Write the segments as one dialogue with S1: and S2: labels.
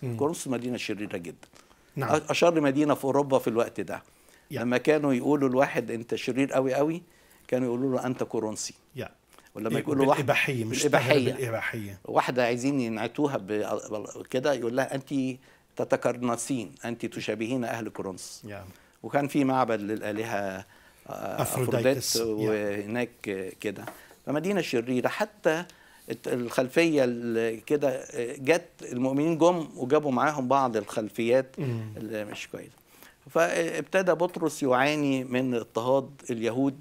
S1: كورنثوس مدينه شريره جدا نعم. اشر مدينه في اوروبا في الوقت ده يا. لما كانوا يقولوا الواحد انت شرير قوي قوي كانوا يقولوا له انت كورنثي يا. ولما إيه، يقولوا واحد الاباحيه مش الاباحيه الاباحيه واحده عايزين ينعتوها كده يقول لها انت تتكرنسين انت تشابهين اهل كورنس يعني. وكان في معبد للالهه آه، افروديت وهناك كده فمدينه شريره حتى الخلفيه كده جت المؤمنين جم وجابوا معاهم بعض الخلفيات اللي مش كويسه فابتدى بطرس يعاني من اضطهاد اليهود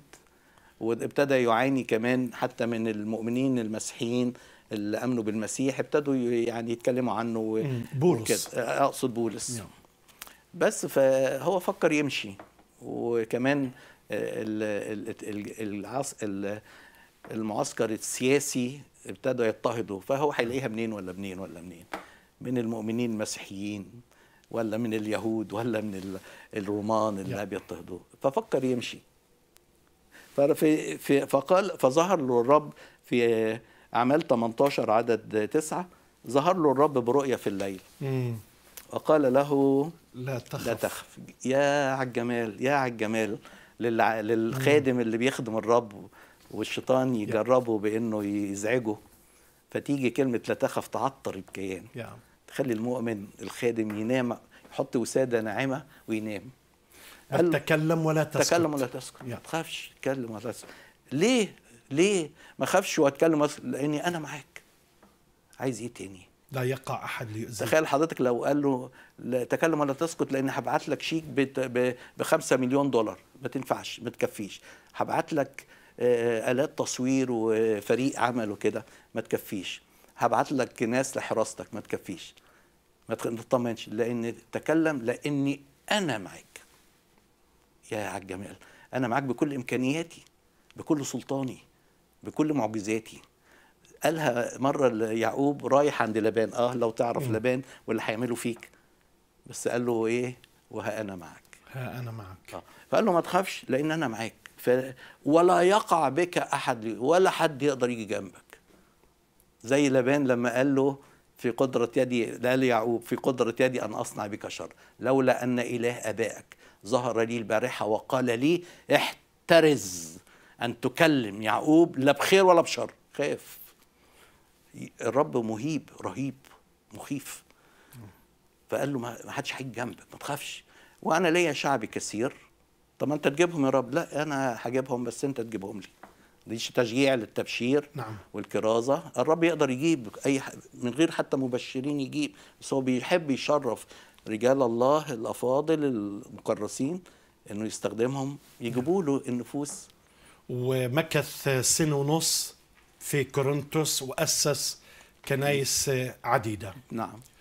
S1: وابتدى يعاني كمان حتى من المؤمنين المسيحيين اللي امنوا بالمسيح ابتدوا يعني يتكلموا عنه بولس اقصد بولس نعم. بس فهو فكر يمشي وكمان آه، المعسكر السياسي ابتدوا يضطهدوا فهو هيلاقيها منين ولا منين ولا منين من المؤمنين المسيحيين ولا من اليهود ولا من الرومان اللي بيضطهدوه ففكر يمشي ففي فقال فظهر له الرب في أعمال 18 عدد تسعة ظهر له الرب برؤية في الليل مم. وقال له لا تخف. لا تخف يا عالجمال يا عالجمال للخادم اللي بيخدم الرب والشيطان يجربه بانه يزعجه فتيجي كلمه لا تخف تعطر الكيان تخلي المؤمن الخادم ينام يحط وساده ناعمه وينام قال تكلم ولا تسكت تكلم ولا تسكت ما تخافش تكلم ولا تسكت ليه ليه ما اخافش واتكلم لاني انا معاك عايز ايه تاني لا يقع احد ليؤذيك تخيل حضرتك لو قال له لا تكلم ولا تسكت لاني هبعت لك شيك ب 5 مليون دولار ما تنفعش ما تكفيش هبعت لك آه، الات تصوير وفريق عمل وكده ما تكفيش هبعت لك ناس لحراستك ما تكفيش ما تطمنش لان تكلم لاني انا معاك يا عالجمال انا معاك بكل امكانياتي بكل سلطاني بكل معجزاتي قالها مره يعقوب رايح عند لبان اه لو تعرف لبان واللي هيعمله فيك بس قال له ايه وها انا معك ها انا معك آه. فقال له ما تخافش لان انا معاك ولا يقع بك أحد ولا حد يقدر يجي جنبك زي لبان لما قال له في قدرة يدي لا ليعقوب في قدرة يدي أن أصنع بك شر لولا أن إله أبائك ظهر لي البارحة وقال لي احترز أن تكلم يعقوب لا بخير ولا بشر خاف الرب مهيب رهيب مخيف فقال له ما حدش هيجي جنبك ما تخافش وانا ليا شعبي كثير طب ما انت تجيبهم يا رب لا انا هجيبهم بس انت تجيبهم لي دي تشجيع للتبشير نعم. والكرازة الرب يقدر يجيب أي من غير حتى مبشرين يجيب بس هو بيحب يشرف رجال الله الأفاضل المكرسين أنه يستخدمهم يجيبوا له النفوس ومكث سنة ونص في كورنثوس وأسس كنايس عديدة نعم